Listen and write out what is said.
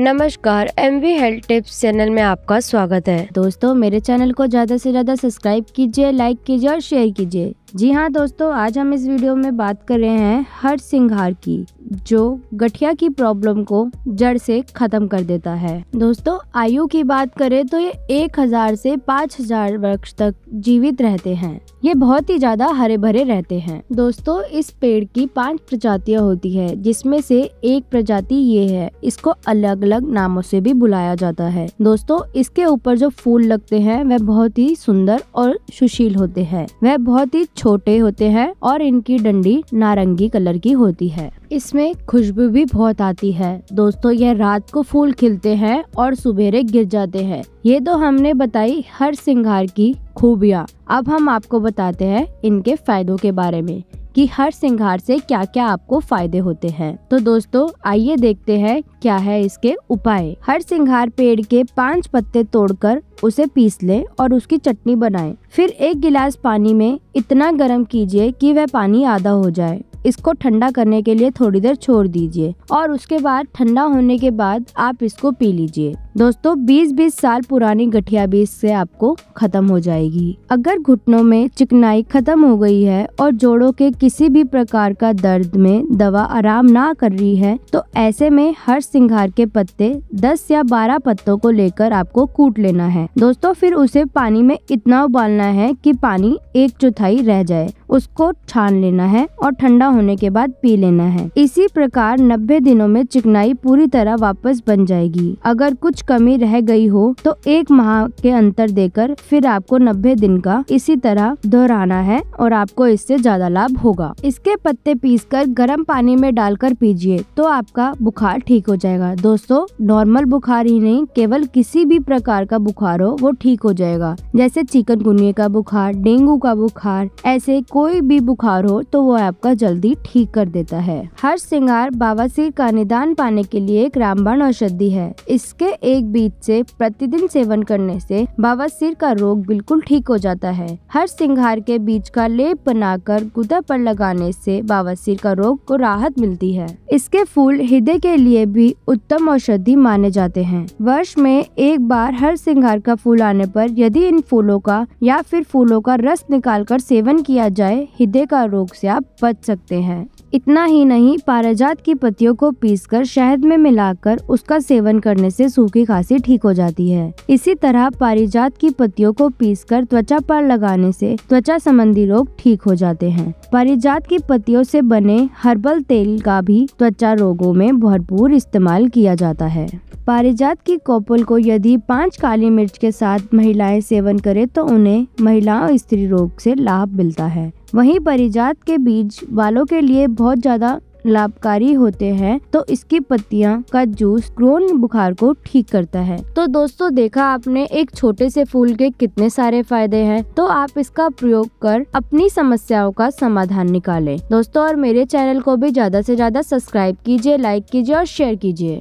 नमस्कार M V health tips channel में आपका स्वागत है दोस्तों मेरे चैनल को ज्यादा से ज्यादा सब्सक्राइब कीजिए लाइक कीजिए और शेयर कीजिए जी हाँ दोस्तों आज हम इस वीडियो में बात कर रहे हैं हर सिंघार की जो गठिया की प्रॉब्लम को जड़ से खत्म कर देता है दोस्तों आयु की बात करें तो ये एक हजार से पाँच हजार वर्ष तक जीवित रहते हैं ये बहुत ही ज्यादा हरे भरे रहते हैं दोस्तों इस पेड़ की पांच प्रजातियां होती है जिसमें से एक प्रजाति ये है इसको अलग अलग नामों से भी बुलाया जाता है दोस्तों इसके ऊपर जो फूल लगते हैं वह बहुत ही सुंदर और सुशील होते हैं वह बहुत ही छोटे होते हैं और इनकी डंडी नारंगी कलर की होती है इसमें खुशबू भी बहुत आती है दोस्तों यह रात को फूल खिलते हैं और सुबेरे गिर जाते हैं ये तो हमने बताई हर सिंगार की खूबियाँ अब हम आपको बताते हैं इनके फायदों के बारे में कि हर सिंगार से क्या क्या आपको फायदे होते हैं तो दोस्तों आइए देखते हैं क्या है इसके उपाय हर सिंगार पेड़ के पांच पत्ते तोड़कर उसे पीस लें और उसकी चटनी बनाएं। फिर एक गिलास पानी में इतना गर्म कीजिए कि वह पानी आधा हो जाए इसको ठंडा करने के लिए थोड़ी देर छोड़ दीजिए और उसके बाद ठंडा होने के बाद आप इसको पी लीजिए दोस्तों 20-20 साल पुरानी गठिया भी इससे आपको खत्म हो जाएगी अगर घुटनों में चिकनाई खत्म हो गई है और जोड़ों के किसी भी प्रकार का दर्द में दवा आराम ना कर रही है तो ऐसे में हर सिंघार के पत्ते 10 या 12 पत्तों को लेकर आपको कूट लेना है दोस्तों फिर उसे पानी में इतना उबालना है की पानी एक चौथाई रह जाए उसको छान लेना है और ठंडा होने के बाद पी लेना है इसी प्रकार नब्बे दिनों में चिकनाई पूरी तरह वापस बन जाएगी अगर कुछ कमी रह गई हो तो एक माह के अंतर देकर फिर आपको नब्बे दिन का इसी तरह दोहराना है और आपको इससे ज्यादा लाभ होगा इसके पत्ते पीस कर गर्म पानी में डालकर पीजिए तो आपका बुखार ठीक हो जाएगा दोस्तों नॉर्मल बुखार ही नहीं केवल किसी भी प्रकार का बुखार हो वो ठीक हो जाएगा जैसे चिकनगुनिया का बुखार डेंगू का बुखार ऐसे कोई भी बुखार हो तो वो आपका जल्दी ठीक कर देता है हर श्रृंगार सिर का निदान पाने के लिए एक रामबाण औषधि है इसके एक बीज से प्रतिदिन सेवन करने से बवासीर का रोग बिल्कुल ठीक हो जाता है हर सिंघार के बीज का लेप बनाकर गुदा पर लगाने से बवासीर का रोग को राहत मिलती है इसके फूल हृदय के लिए भी उत्तम औषधि माने जाते हैं वर्ष में एक बार हर सिंघार का फूल आने पर यदि इन फूलों का या फिर फूलों का रस कर सेवन किया जाए हृदय का रोग से आप बच सकते हैं इतना ही नहीं पाराजात की पत्तियों को पीसकर शहद में मिलाकर उसका सेवन करने से सूखी खांसी ठीक हो जाती है इसी तरह पारिजात की पत्तियों को पीसकर त्वचा पर लगाने से त्वचा संबंधी रोग ठीक हो जाते हैं पारिजात की पत्तियों से बने हर्बल तेल का भी त्वचा रोगों में भरपूर इस्तेमाल किया जाता है पारिजात की कोपल को यदि पाँच काली मिर्च के साथ महिलाएं सेवन करें तो उन्हें महिलाओं स्त्री रोग से लाभ मिलता है वहीं परिजात के बीज वालों के लिए बहुत ज़्यादा लाभकारी होते हैं तो इसकी पत्तियां का जूस क्रोन बुखार को ठीक करता है तो दोस्तों देखा आपने एक छोटे से फूल के कितने सारे फायदे हैं तो आप इसका प्रयोग कर अपनी समस्याओं का समाधान निकालें दोस्तों और मेरे चैनल को भी ज्यादा से ज्यादा सब्सक्राइब कीजिए लाइक कीजिए और शेयर कीजिए